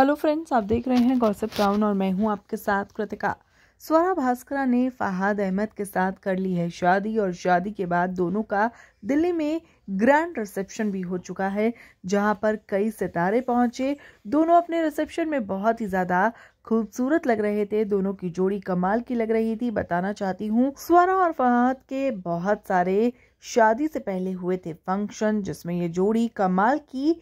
hello friends आप देख रहे हैं गौसप टाउन और मैं हूं आपके साथ कृतिका स्वरा भास्करा ने फहाद अहमद के साथ कर ली है शादी और शादी के बाद दोनों का दिल्ली में ग्रैंड रिसेप्शन भी हो चुका है जहां पर कई सितारे पहुंचे दोनों अपने रिसेप्शन में बहुत ही ज़्यादा खूबसूरत लग रहे थे दोनों की जोड़ी कमाल की लग रही थी बताना चाहती हूँ स्वरा और फहाद के बहुत सारे शादी से पहले हुए थे फंक्शन जिसमें ये जोड़ी कमाल की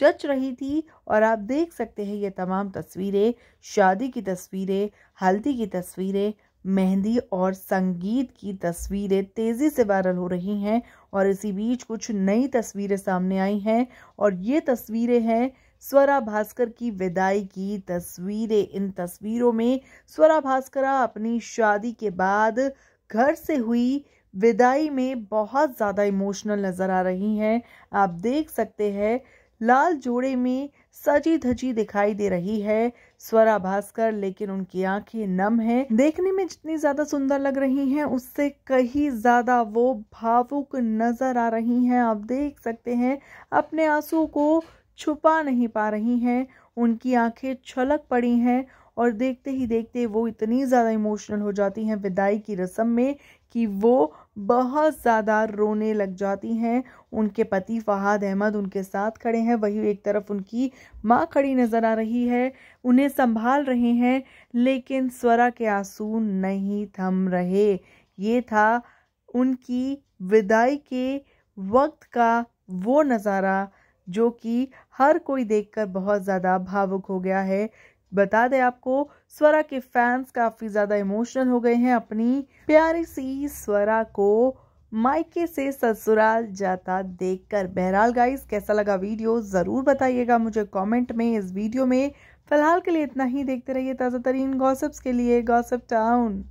जच रही थी और आप देख सकते हैं ये तमाम तस्वीरें शादी की तस्वीरें हल्दी की तस्वीरें मेहंदी और संगीत की तस्वीरें तेज़ी से वायरल हो रही हैं और इसी बीच कुछ नई तस्वीरें सामने आई हैं और ये तस्वीरें हैं स्वरा भास्कर की विदाई की तस्वीरें इन तस्वीरों में स्वरा भास्कर अपनी शादी के बाद घर से हुई विदाई में बहुत ज़्यादा इमोशनल नज़र आ रही हैं आप देख सकते हैं लाल जोड़े में सजी धजी दिखाई दे रही है स्वरा भास्कर लेकिन उनकी आंखें नम है देखने में जितनी ज्यादा सुंदर लग रही हैं उससे कहीं ज्यादा वो भावुक नजर आ रही हैं आप देख सकते हैं अपने आंसू को छुपा नहीं पा रही हैं उनकी आंखें छलक पड़ी हैं और देखते ही देखते वो इतनी ज़्यादा इमोशनल हो जाती हैं विदाई की रस्म में कि वो बहुत ज़्यादा रोने लग जाती हैं उनके पति फ़हाद अहमद उनके साथ खड़े हैं वहीं एक तरफ उनकी माँ खड़ी नज़र आ रही है उन्हें संभाल रहे हैं लेकिन स्वरा के आंसू नहीं थम रहे ये था उनकी विदाई के वक्त का वो नज़ारा जो कि हर कोई देखकर बहुत ज़्यादा भावुक हो गया है बता दें आपको स्वरा के फैंस काफ़ी ज़्यादा इमोशनल हो गए हैं अपनी प्यारी सी स्वरा को मायके से ससुराल जाता देखकर बहरहाल गाइस कैसा लगा वीडियो ज़रूर बताइएगा मुझे कमेंट में इस वीडियो में फिलहाल के लिए इतना ही देखते रहिए ताज़ा तरीन गॉसिप्स के लिए गॉसिप टाउन